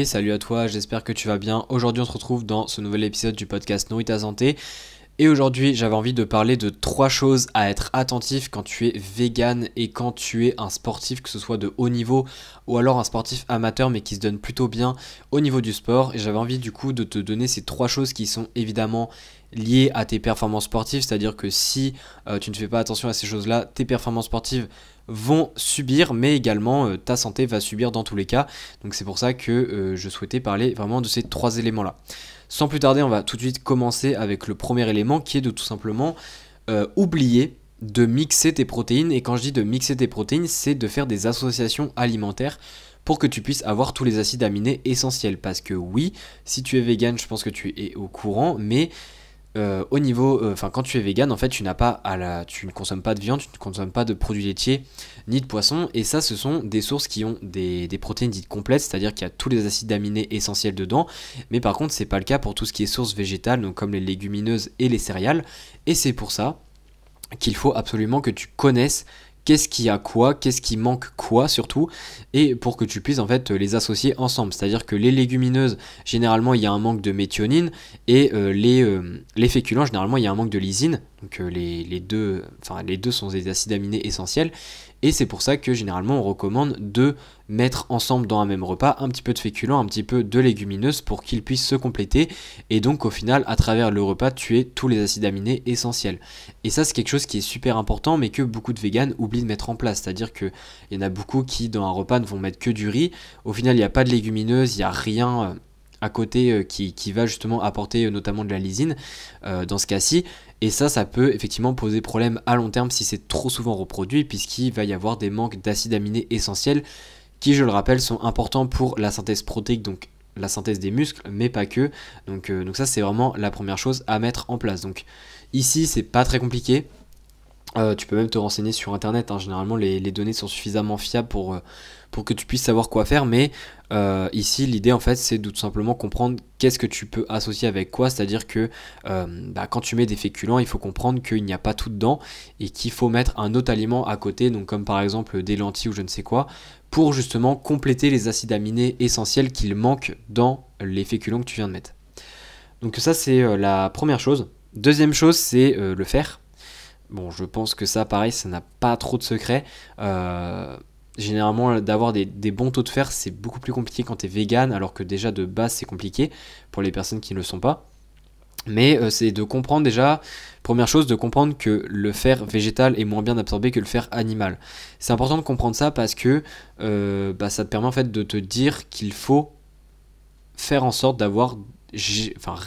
et salut à toi, j'espère que tu vas bien. Aujourd'hui on se retrouve dans ce nouvel épisode du podcast Nourrit santé. Et aujourd'hui j'avais envie de parler de trois choses à être attentif quand tu es vegan et quand tu es un sportif, que ce soit de haut niveau ou alors un sportif amateur mais qui se donne plutôt bien au niveau du sport. Et j'avais envie du coup de te donner ces trois choses qui sont évidemment liées à tes performances sportives, c'est-à-dire que si euh, tu ne fais pas attention à ces choses-là, tes performances sportives vont subir, mais également euh, ta santé va subir dans tous les cas. Donc c'est pour ça que euh, je souhaitais parler vraiment de ces trois éléments-là. Sans plus tarder, on va tout de suite commencer avec le premier élément qui est de tout simplement oublier de mixer tes protéines. Et quand je dis de mixer tes protéines, c'est de faire des associations alimentaires pour que tu puisses avoir tous les acides aminés essentiels. Parce que oui, si tu es vegan, je pense que tu es au courant, mais euh, au niveau, euh, enfin quand tu es vegan, en fait, tu n'as pas à la, tu ne consommes pas de viande, tu ne consommes pas de produits laitiers ni de poisson et ça, ce sont des sources qui ont des, protéines dites complètes, c'est-à-dire qu'il y a tous les acides aminés essentiels dedans. Mais par contre, c'est pas le cas pour tout ce qui est source végétales, donc comme les légumineuses et les céréales, et c'est pour ça qu'il faut absolument que tu connaisses qu'est-ce qui a quoi, qu'est-ce qui manque quoi surtout, et pour que tu puisses en fait les associer ensemble. C'est-à-dire que les légumineuses, généralement, il y a un manque de méthionine, et euh, les, euh, les, féculents, généralement, il y a un manque de lysine. Donc euh, les, deux, les deux sont des acides aminés essentiels. Et c'est pour ça que généralement on recommande de mettre ensemble dans un même repas un petit peu de féculents, un petit peu de légumineuses pour qu'ils puissent se compléter et donc au final à travers le repas tuer tous les acides aminés essentiels. Et ça c'est quelque chose qui est super important mais que beaucoup de véganes oublient de mettre en place, c'est-à-dire qu'il y en a beaucoup qui dans un repas ne vont mettre que du riz, au final il n'y a pas de légumineuses, il n'y a rien euh, à côté euh, qui, va justement apporter euh, notamment de la lysine dans ce cas-ci. Et ça, ça peut effectivement poser problème à long terme si c'est trop souvent reproduit, puisqu'il va y avoir des manques d'acides aminés essentiels qui, je le rappelle, sont importants pour la synthèse protéique, donc la synthèse des muscles, mais pas que. Donc, euh, donc ça, c'est vraiment la première chose à mettre en place. Donc ici, c'est pas très compliqué. Euh, tu peux même te renseigner sur internet. Hein. Généralement, les, données sont suffisamment fiables pour, euh, pour que tu puisses savoir quoi faire. Mais euh, ici, l'idée en fait, c'est de tout simplement comprendre qu'est-ce que tu peux associer avec quoi. C'est-à-dire que bah, quand tu mets des féculents, il faut comprendre qu'il n'y a pas tout dedans et qu'il faut mettre un autre aliment à côté. Donc, comme par exemple des lentilles ou je ne sais quoi, pour justement compléter les acides aminés essentiels qu'il manque dans les féculents que tu viens de mettre. Donc, ça, c'est la première chose. Deuxième chose, c'est le fer Bon, je pense que ça, pareil, ça n'a pas trop de secret. Euh, généralement, d'avoir des, bons taux de fer, c'est beaucoup plus compliqué quand tu es vegan, alors que déjà de base, c'est compliqué pour les personnes qui ne le sont pas. Mais euh, c'est de comprendre déjà, première chose, de comprendre que le fer végétal est moins bien absorbé que le fer animal. C'est important de comprendre ça parce que euh, bah, ça te permet en fait de te dire qu'il faut faire en sorte d'avoir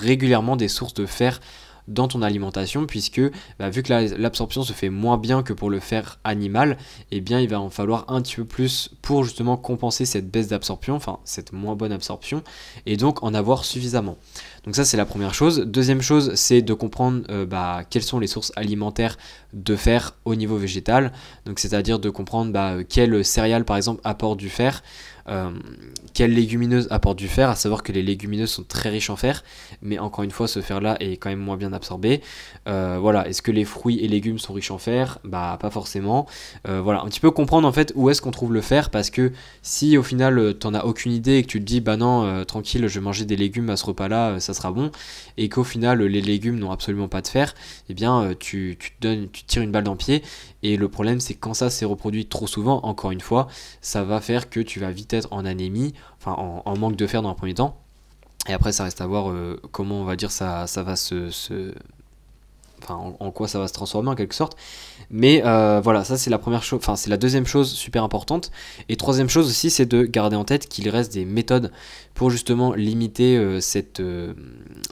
régulièrement des sources de fer dans ton alimentation puisque bah, vu que l'absorption se fait moins bien que pour le fer animal, eh bien il va en falloir un petit peu plus pour justement compenser cette baisse d'absorption, enfin cette moins bonne absorption, et donc en avoir suffisamment. Donc ça c'est la première chose. Deuxième chose c'est de comprendre euh, bah, quelles sont les sources alimentaires de fer au niveau végétal, donc c'est-à-dire de comprendre bah, quelles céréales par exemple apportent du fer. Euh, quelle quelles légumineuses apportent du fer, à savoir que les légumineuses sont très riches en fer, mais encore une fois, ce fer-là est quand même moins bien absorbé. Euh, voilà, est-ce que les fruits et légumes sont riches en fer Bah, pas forcément. Euh, voilà, un petit peu comprendre en fait où est-ce qu'on trouve le fer, parce que si au final t'en as aucune idée et que tu te dis, bah non, tranquille, je vais manger des légumes à ce repas-là, ça sera bon, et qu'au final les légumes n'ont absolument pas de fer, eh bien tu, te donnes, tu tires une balle dans le pied, et le problème c'est quand ça s'est reproduit trop souvent, encore une fois, ça va faire que tu vas vite en anémie, enfin en, manque de fer dans un premier temps. Et après, ça reste à voir euh, comment on va dire ça, ça va se, Enfin, en, quoi ça va se transformer en quelque sorte. Mais euh, voilà, ça c'est la première chose, enfin c'est la deuxième chose super importante. Et troisième chose aussi, c'est de garder en tête qu'il reste des méthodes pour justement limiter euh, cette,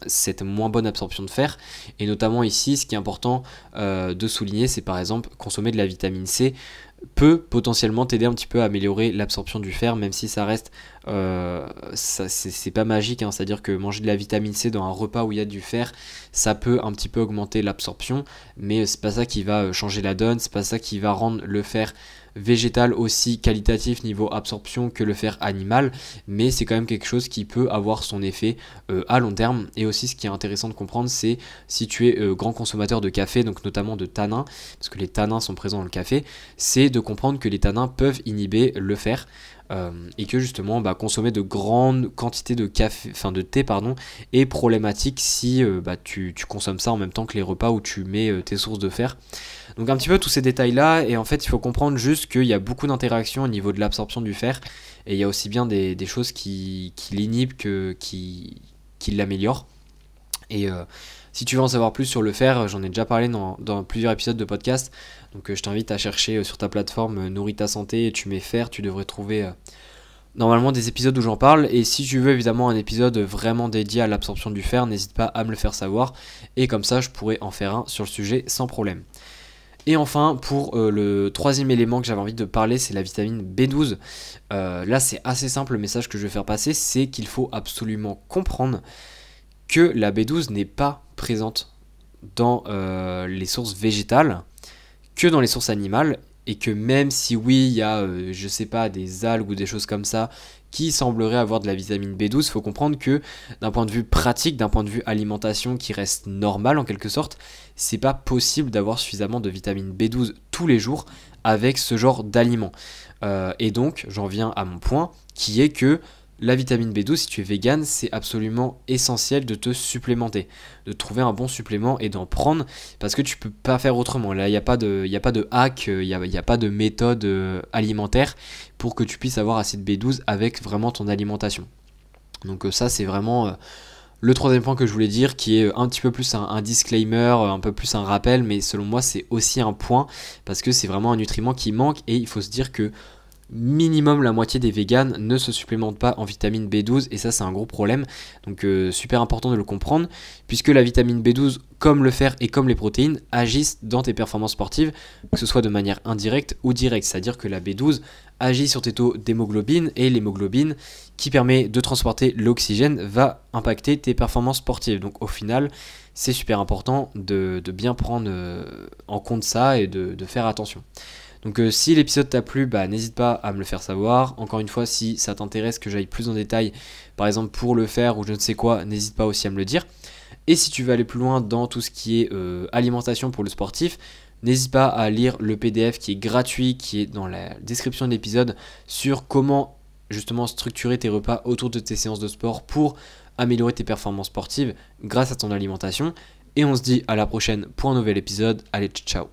cette moins bonne absorption de fer. Et notamment ici, ce qui est important de souligner, c'est par exemple consommer de la vitamine C peut potentiellement t'aider un petit peu à améliorer l'absorption du fer, même si ça reste, euh, c'est pas magique, hein. c'est-à-dire que manger de la vitamine C dans un repas où il y a du fer, ça peut un petit peu augmenter l'absorption, mais c'est pas ça qui va euh, changer la donne, c'est pas ça qui va rendre le fer végétal aussi qualitatif niveau absorption que le fer animal, mais c'est quand même quelque chose qui peut avoir son effet euh, à long terme. Et aussi ce qui est intéressant de comprendre, c'est si tu es euh, grand consommateur de café, donc notamment de tanins, parce que les tanins sont présents dans le café, c'est de comprendre que les tanins peuvent inhiber le fer. Euh, et que justement bah, consommer de grandes quantités de café, enfin de thé pardon, est problématique si bah, tu, tu, consommes ça en même temps que les repas où tu mets tes sources de fer. Donc un petit peu tous ces détails-là, et en fait il faut comprendre juste qu'il y a beaucoup d'interactions au niveau de l'absorption du fer, et il y a aussi bien des, choses qui, qui l'inhibent que qui, qui l'améliorent. Et euh, si tu veux en savoir plus sur le fer, j'en ai déjà parlé dans, plusieurs épisodes de podcast, donc euh, je t'invite à chercher euh, sur ta plateforme Nourrit ta santé, et tu mets fer, tu devrais trouver normalement des épisodes où j'en parle. Et si tu veux évidemment un épisode vraiment dédié à l'absorption du fer, n'hésite pas à me le faire savoir. Et comme ça, je pourrais en faire un sur le sujet sans problème. Et enfin, pour euh, le troisième élément que j'avais envie de parler, c'est la vitamine B12. Euh, là, c'est assez simple, le message que je vais faire passer, c'est qu'il faut absolument comprendre que la B12 n'est pas présente dans euh, les sources végétales que dans les sources animales et que même si oui, il y a, euh, je sais pas, des algues ou des choses comme ça qui sembleraient avoir de la vitamine B12, faut comprendre que d'un point de vue pratique, d'un point de vue alimentation qui reste normal en quelque sorte, c'est pas possible d'avoir suffisamment de vitamine B12 tous les jours avec ce genre d'aliments. Euh, et donc, j'en viens à mon point qui est que la vitamine B12, si tu es vegan, c'est absolument essentiel de te supplémenter, de trouver un bon supplément et d'en prendre parce que tu peux pas faire autrement. Là, il n'y a, pas de, a pas de hack, euh, il n'y a, y a, pas de méthode euh, alimentaire pour que tu puisses avoir assez de B12 avec vraiment ton alimentation. Donc, euh, ça, c'est vraiment le troisième point que je voulais dire, qui est un petit peu plus un disclaimer, un peu plus un rappel, mais selon moi, c'est aussi un point parce que c'est vraiment un nutriment qui manque et il faut se dire que minimum la moitié des véganes ne se supplémentent pas en vitamine B12 et ça c'est un gros problème donc euh, super important de le comprendre puisque la vitamine B12 comme le fer et comme les protéines agissent dans tes performances sportives que ce soit de manière indirecte ou directe c'est à dire que la B12 agit sur tes taux d'hémoglobine et l'hémoglobine qui permet de transporter l'oxygène va impacter tes performances sportives donc au final c'est super important de, bien prendre euh, en compte ça et de faire attention donc euh, si l'épisode t'a plu, bah, n'hésite pas à me le faire savoir. Encore une fois, si ça t'intéresse que j'aille plus en détail, par exemple pour le faire ou je ne sais quoi, n'hésite pas aussi à me le dire. Et si tu veux aller plus loin dans tout ce qui est euh, alimentation pour le sportif, n'hésite pas à lire le PDF qui est gratuit, qui est dans la description de l'épisode, sur comment justement structurer tes repas autour de tes séances de sport pour améliorer tes performances sportives grâce à ton alimentation. Et on se dit à la prochaine pour un nouvel épisode. Allez, ciao